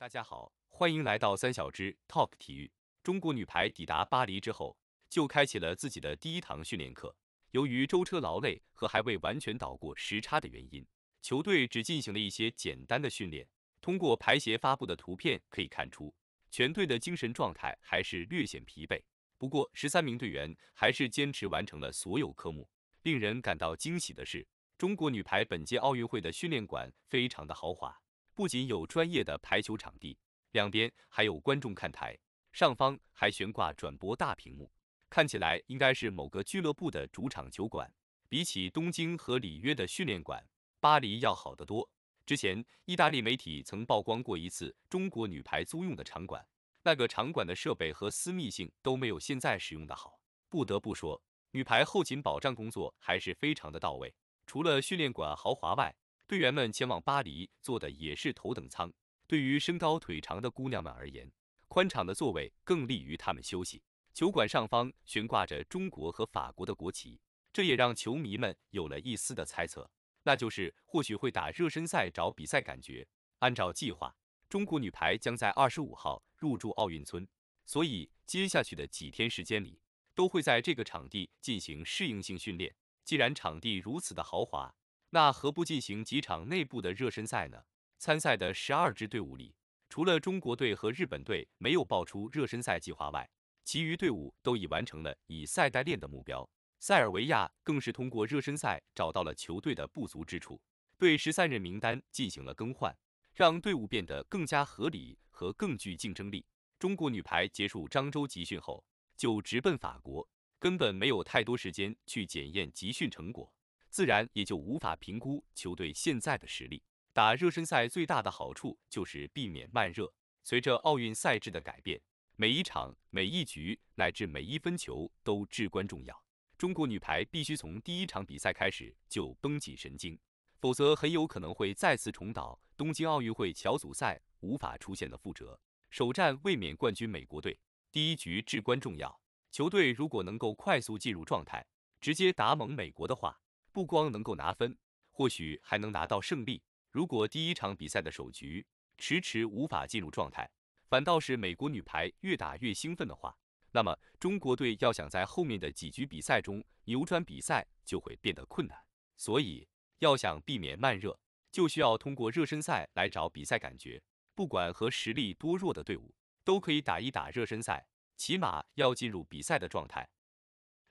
大家好，欢迎来到三小只 Talk 体育。中国女排抵达巴黎之后，就开启了自己的第一堂训练课。由于舟车劳累和还未完全倒过时差的原因，球队只进行了一些简单的训练。通过排协发布的图片可以看出，全队的精神状态还是略显疲惫。不过，十三名队员还是坚持完成了所有科目。令人感到惊喜的是，中国女排本届奥运会的训练馆非常的豪华。不仅有专业的排球场地，两边还有观众看台，上方还悬挂转播大屏幕，看起来应该是某个俱乐部的主场球馆。比起东京和里约的训练馆，巴黎要好得多。之前意大利媒体曾曝光过一次中国女排租用的场馆，那个场馆的设备和私密性都没有现在使用的好。不得不说，女排后勤保障工作还是非常的到位。除了训练馆豪华外，队员们前往巴黎坐的也是头等舱。对于身高腿长的姑娘们而言，宽敞的座位更利于她们休息。球馆上方悬挂着中国和法国的国旗，这也让球迷们有了一丝的猜测，那就是或许会打热身赛找比赛感觉。按照计划，中国女排将在二十五号入住奥运村，所以接下去的几天时间里，都会在这个场地进行适应性训练。既然场地如此的豪华，那何不进行几场内部的热身赛呢？参赛的十二支队伍里，除了中国队和日本队没有爆出热身赛计划外，其余队伍都已完成了以赛代练的目标。塞尔维亚更是通过热身赛找到了球队的不足之处，对十三人名单进行了更换，让队伍变得更加合理和更具竞争力。中国女排结束漳州集训后，就直奔法国，根本没有太多时间去检验集训成果。自然也就无法评估球队现在的实力。打热身赛最大的好处就是避免慢热。随着奥运赛制的改变，每一场、每一局乃至每一分球都至关重要。中国女排必须从第一场比赛开始就绷紧神经，否则很有可能会再次重蹈东京奥运会小组赛无法出现的覆辙。首战卫冕冠军美国队，第一局至关重要。球队如果能够快速进入状态，直接打蒙美国的话。不光能够拿分，或许还能拿到胜利。如果第一场比赛的首局迟迟无法进入状态，反倒是美国女排越打越兴奋的话，那么中国队要想在后面的几局比赛中扭转比赛就会变得困难。所以，要想避免慢热，就需要通过热身赛来找比赛感觉。不管和实力多弱的队伍，都可以打一打热身赛，起码要进入比赛的状态。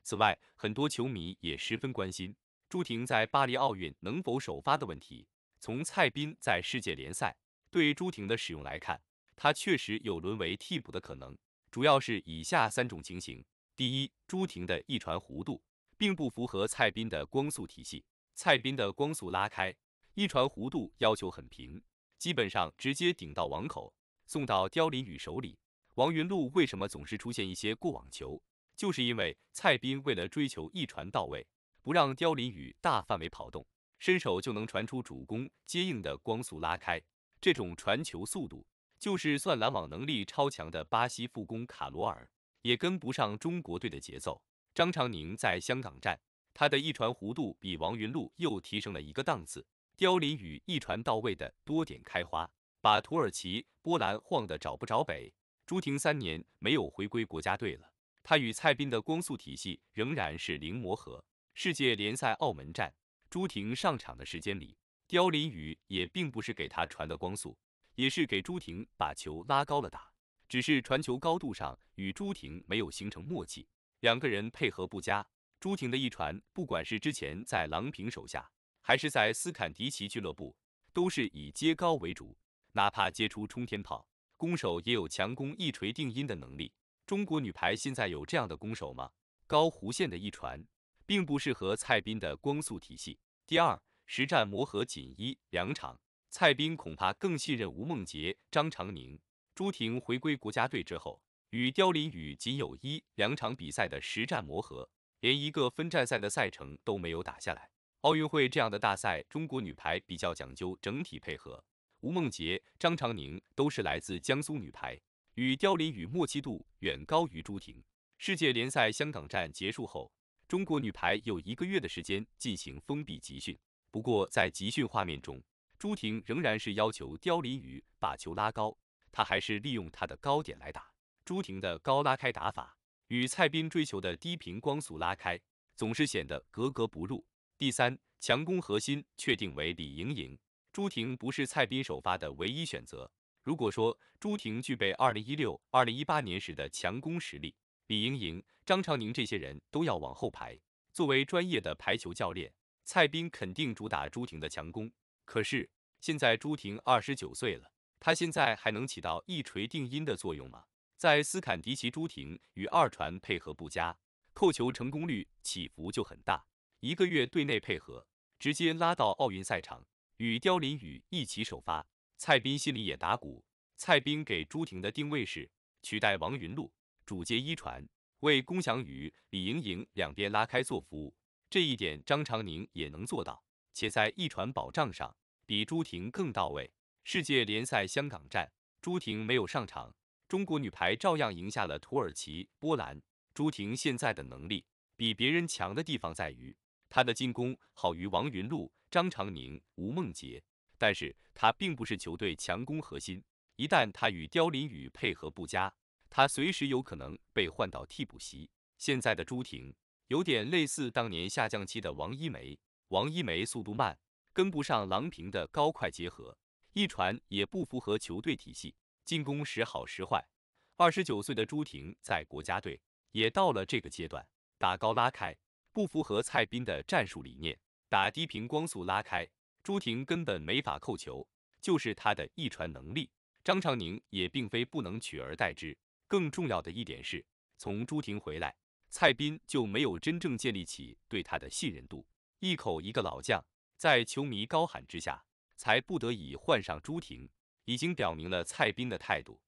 此外，很多球迷也十分关心。朱婷在巴黎奥运能否首发的问题，从蔡斌在世界联赛对朱婷的使用来看，他确实有沦为替补的可能。主要是以下三种情形：第一，朱婷的一传弧度并不符合蔡斌的光速体系。蔡斌的光速拉开一传弧度要求很平，基本上直接顶到网口，送到刁琳宇手里。王云璐为什么总是出现一些过网球？就是因为蔡斌为了追求一传到位。不让刁林雨大范围跑动，伸手就能传出主攻接应的光速拉开，这种传球速度，就是算拦网能力超强的巴西副攻卡罗尔，也跟不上中国队的节奏。张常宁在香港站，他的一传弧度比王云璐又提升了一个档次，刁林雨一传到位的多点开花，把土耳其、波兰晃得找不着北。朱婷三年没有回归国家队了，他与蔡斌的光速体系仍然是零磨合。世界联赛澳门站，朱婷上场的时间里，刁琳宇也并不是给她传的光速，也是给朱婷把球拉高了打，只是传球高度上与朱婷没有形成默契，两个人配合不佳。朱婷的一传，不管是之前在郎平手下，还是在斯坎迪奇俱乐部，都是以接高为主，哪怕接出冲天炮，攻手也有强攻一锤定音的能力。中国女排现在有这样的攻手吗？高弧线的一传。并不适合蔡斌的光速体系。第二，实战磨合仅一两场，蔡斌恐怕更信任吴梦洁、张常宁、朱婷回归国家队之后，与刁琳雨仅有一两场比赛的实战磨合，连一个分站赛的赛程都没有打下来。奥运会这样的大赛，中国女排比较讲究整体配合，吴梦洁、张常宁都是来自江苏女排，与刁琳雨默契度远高于朱婷。世界联赛香港站结束后。中国女排有一个月的时间进行封闭集训，不过在集训画面中，朱婷仍然是要求刁琳宇把球拉高，她还是利用她的高点来打。朱婷的高拉开打法与蔡斌追求的低平光速拉开总是显得格格不入。第三，强攻核心确定为李盈莹，朱婷不是蔡斌首发的唯一选择。如果说朱婷具备二零一六、二零一八年时的强攻实力，李盈莹、张常宁这些人都要往后排。作为专业的排球教练，蔡斌肯定主打朱婷的强攻。可是现在朱婷二十九岁了，她现在还能起到一锤定音的作用吗？在斯坎迪奇，朱婷与二传配合不佳，扣球成功率起伏就很大。一个月队内配合，直接拉到奥运赛场，与刁琳宇一起首发。蔡斌心里也打鼓。蔡斌给朱婷的定位是取代王云璐。主接一传为龚翔宇、李盈莹两边拉开做服务，这一点张常宁也能做到，且在一传保障上比朱婷更到位。世界联赛香港站，朱婷没有上场，中国女排照样赢下了土耳其、波兰。朱婷现在的能力比别人强的地方在于她的进攻好于王云璐、张常宁、吴梦洁，但是她并不是球队强攻核心，一旦她与刁琳宇配合不佳。他随时有可能被换到替补席。现在的朱婷有点类似当年下降期的王一梅。王一梅速度慢，跟不上郎平的高快结合，一传也不符合球队体系，进攻时好时坏。二十九岁的朱婷在国家队也到了这个阶段，打高拉开不符合蔡斌的战术理念，打低平光速拉开，朱婷根本没法扣球，就是她的一传能力。张常宁也并非不能取而代之。更重要的一点是，从朱婷回来，蔡斌就没有真正建立起对她的信任度。一口一个老将，在球迷高喊之下，才不得已换上朱婷，已经表明了蔡斌的态度。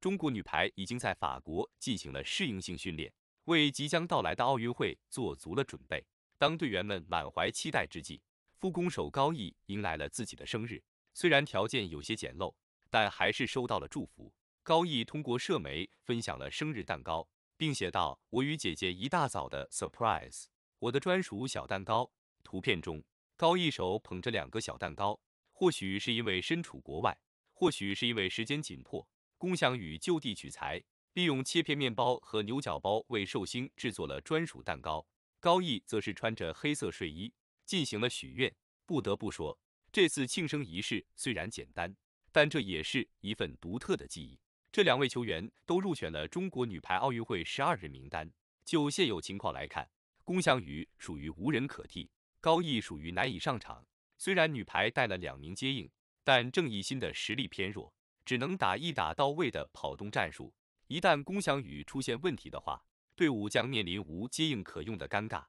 中国女排已经在法国进行了适应性训练，为即将到来的奥运会做足了准备。当队员们满怀期待之际，副攻手高毅迎来了自己的生日。虽然条件有些简陋，但还是收到了祝福。高毅通过社媒分享了生日蛋糕，并写道：“我与姐姐一大早的 surprise，我的专属小蛋糕。”图片中，高毅手捧着两个小蛋糕。或许是因为身处国外，或许是因为时间紧迫，龚翔宇就地取材，利用切片面包和牛角包为寿星制作了专属蛋糕。高毅则是穿着黑色睡衣进行了许愿。不得不说，这次庆生仪式虽然简单，但这也是一份独特的记忆。这两位球员都入选了中国女排奥运会十二人名单。就现有情况来看，龚翔宇属于无人可替，高毅属于难以上场。虽然女排带了两名接应，但郑益新的实力偏弱，只能打一打到位的跑动战术。一旦龚翔宇出现问题的话，队伍将面临无接应可用的尴尬。